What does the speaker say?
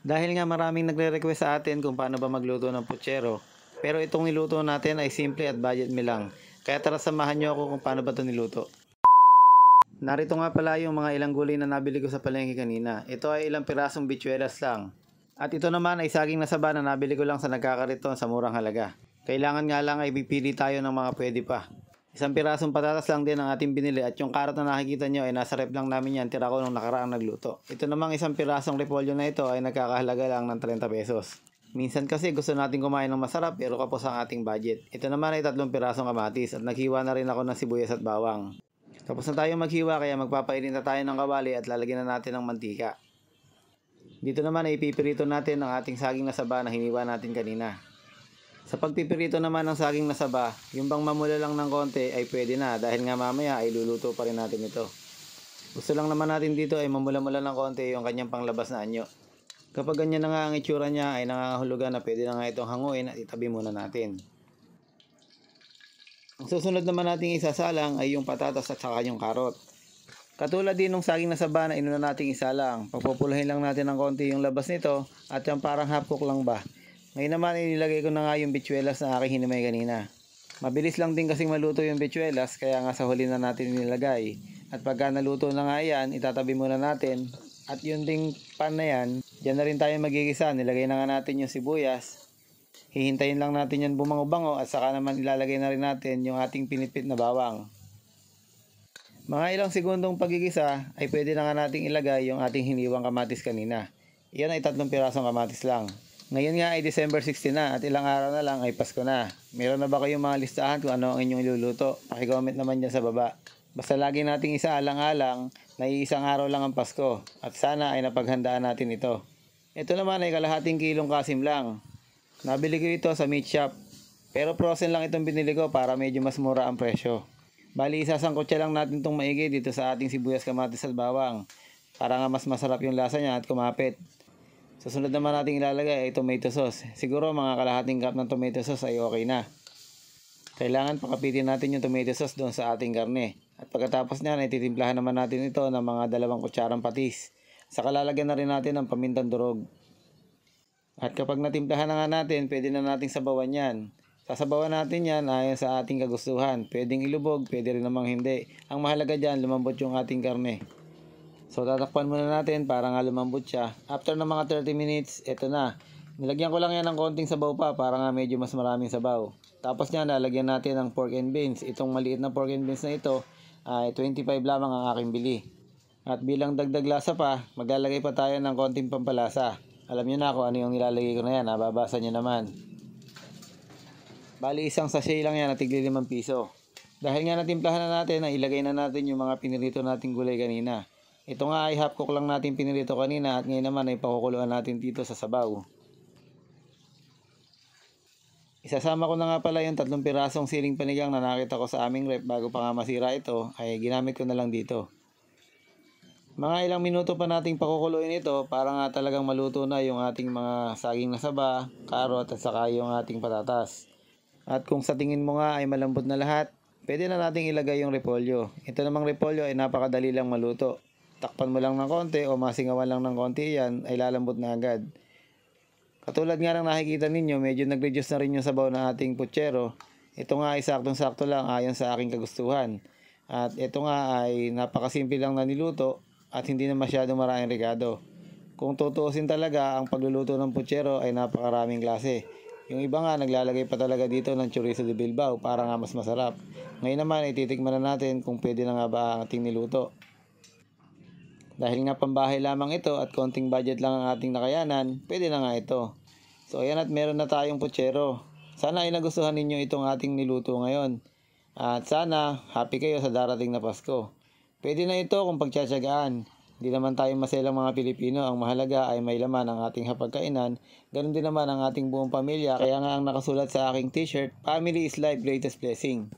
Dahil nga maraming nagre-request sa atin kung paano ba magluto ng puchero. Pero itong niluto natin ay simple at budget me lang. Kaya tara samahan nyo ako kung paano ba ito niluto. Narito nga pala yung mga ilang gulay na nabili ko sa palengke kanina. Ito ay ilang pirasong bituelas lang. At ito naman ay saging na saba na nabili ko lang sa nagkakariton sa murang halaga. Kailangan nga lang ay pipili tayo ng mga pwede pa. Isang pirasong patatas lang din ang ating binili at yung karot na nakikita nyo ay nasa rep lang namin yan, tira ko nung nakaraang nagluto. Ito namang isang pirasong repolyo na ito ay nagkakahalaga lang ng 30 pesos. Minsan kasi gusto natin kumain ng masarap pero kapos ang ating budget. Ito naman ay tatlong pirasong kamatis at naghiwa na rin ako ng sibuyas at bawang. Tapos na tayo maghiwa kaya magpapainit na tayo ng kawali at lalagyan na natin ng mantika. Dito naman ay ipipirito natin ang ating saging na saba na hiniwa natin kanina. Sa pagpipirito naman ng saging na saba, yung bang mamula lang ng konti ay pwede na dahil nga mamaya ay luluto pa rin natin ito. Gusto lang naman natin dito ay mamula-mula ng konti yung kanyang panglabas na anyo. Kapag ganyan na nga ang itsura niya ay nangangahulugan na pwede na nga itong hanguin at itabi muna natin. Ang susunod naman nating isasalang ay yung patatas at saka yung karot. Katulad din ng saging na saba na inuna nating isalang, pagpupulahin lang natin ng konti yung labas nito at yung parang half cook lang ba ngayon naman inilagay ko na nga yung bituelas na aking hinimay kanina. Mabilis lang din kasi maluto yung bituelas kaya nga sa huli na natin nilagay. At pagka naluto na nga yan, itatabi muna natin. At yung ding pan na yan, dyan na rin tayo magigisa. Nilagay na nga natin yung sibuyas. Hihintayin lang natin yan bumango-bango at saka naman ilalagay na rin natin yung ating pinipit na bawang. Mga ilang segundong pagigisa ay pwede na nga nating ilagay yung ating hiniwang kamatis kanina. Iyan ay tatlong pirasong kamatis lang. Ngayon nga ay December 16 na at ilang araw na lang ay Pasko na. Meron na ba kayong mga listahan kung ano ang inyong iluluto? Pakicomment naman dyan sa baba. Basta lagi nating isa alang-alang na iisang araw lang ang Pasko at sana ay napaghandaan natin ito. Ito naman ay kalahating kilong kasim lang. Nabili ko ito sa meat shop. Pero frozen lang itong binili ko para medyo mas mura ang presyo. Bali isasangkotya lang natin itong maigi dito sa ating sibuyas, kamatis at bawang para nga mas masarap yung lasa niya at kumapit. Sa sunod naman natin ilalagay ay tomato sauce. Siguro mga kalahating cup ng tomato sauce ay okay na. Kailangan pakapitin natin yung tomato sauce doon sa ating karne. At pagkatapos niyan ay titimplahan naman natin ito ng mga dalawang kutsarang patis. Sa kalalagyan na rin natin ng pamintang durog. At kapag natimplahan na nga natin, pwede na nating sabawan yan. Sasabawan natin yan ayon sa ating kagustuhan. Pwedeng ilubog, pwede rin namang hindi. Ang mahalaga dyan, lumambot yung ating karne. So tatakpan muna natin para nga lumambot siya. After ng mga 30 minutes, eto na. Nilagyan ko lang yan ng konting sabaw pa para nga medyo mas maraming sabaw. Tapos niya, lalagyan natin ng pork and beans. Itong maliit na pork and beans na ito ay 25 lamang ang aking bili. At bilang dagdag lasa pa, maglalagay pa tayo ng konting pampalasa. Alam niyo na ako ano yung ilalagay ko na yan, nababasa niyo naman. Bali isang sachet lang yan at tigli 5 piso. Dahil nga natimplahan na natin, ay ilagay na natin yung mga pinirito nating gulay kanina. Ito nga ay half cook lang natin pinirito kanina at ngayon naman ay pakukuluan natin dito sa sabaw. Isasama ko na nga pala yung tatlong pirasong siling panigang na nakita ko sa aming rep bago pa nga masira ito ay ginamit ko na lang dito. Mga ilang minuto pa nating pakukuluin ito para nga talagang maluto na yung ating mga saging na saba, karot at saka yung ating patatas. At kung sa tingin mo nga ay malambot na lahat, pwede na nating ilagay yung repolyo. Ito namang repolyo ay napakadali lang maluto takpan mo lang ng konti o masingawan lang ng konti yan, ay lalambot na agad. Katulad nga ng nakikita ninyo, medyo nag-reduce na rin yung sabaw ng ating putsero. Ito nga ay saktong-sakto lang ayon sa aking kagustuhan. At ito nga ay napakasimple lang na niluto at hindi na masyadong maraming regado. Kung tutuusin talaga, ang pagluluto ng putsero ay napakaraming klase. Yung iba nga, naglalagay pa talaga dito ng chorizo de Bilbao para nga mas masarap. Ngayon naman, ititikman na natin kung pwede na nga ba ang ating niluto. Dahil nga pambahay lamang ito at konting budget lang ang ating nakayanan, pwede na nga ito. So ayan at meron na tayong putsero. Sana ay nagustuhan ninyo itong ating niluto ngayon. At sana happy kayo sa darating na Pasko. Pwede na ito kung pagtsatsagaan. Hindi naman tayo maselang mga Pilipino. Ang mahalaga ay may laman ang ating hapagkainan. Ganun din naman ang ating buong pamilya. Kaya nga ang nakasulat sa aking t-shirt, Family is Life Greatest Blessing.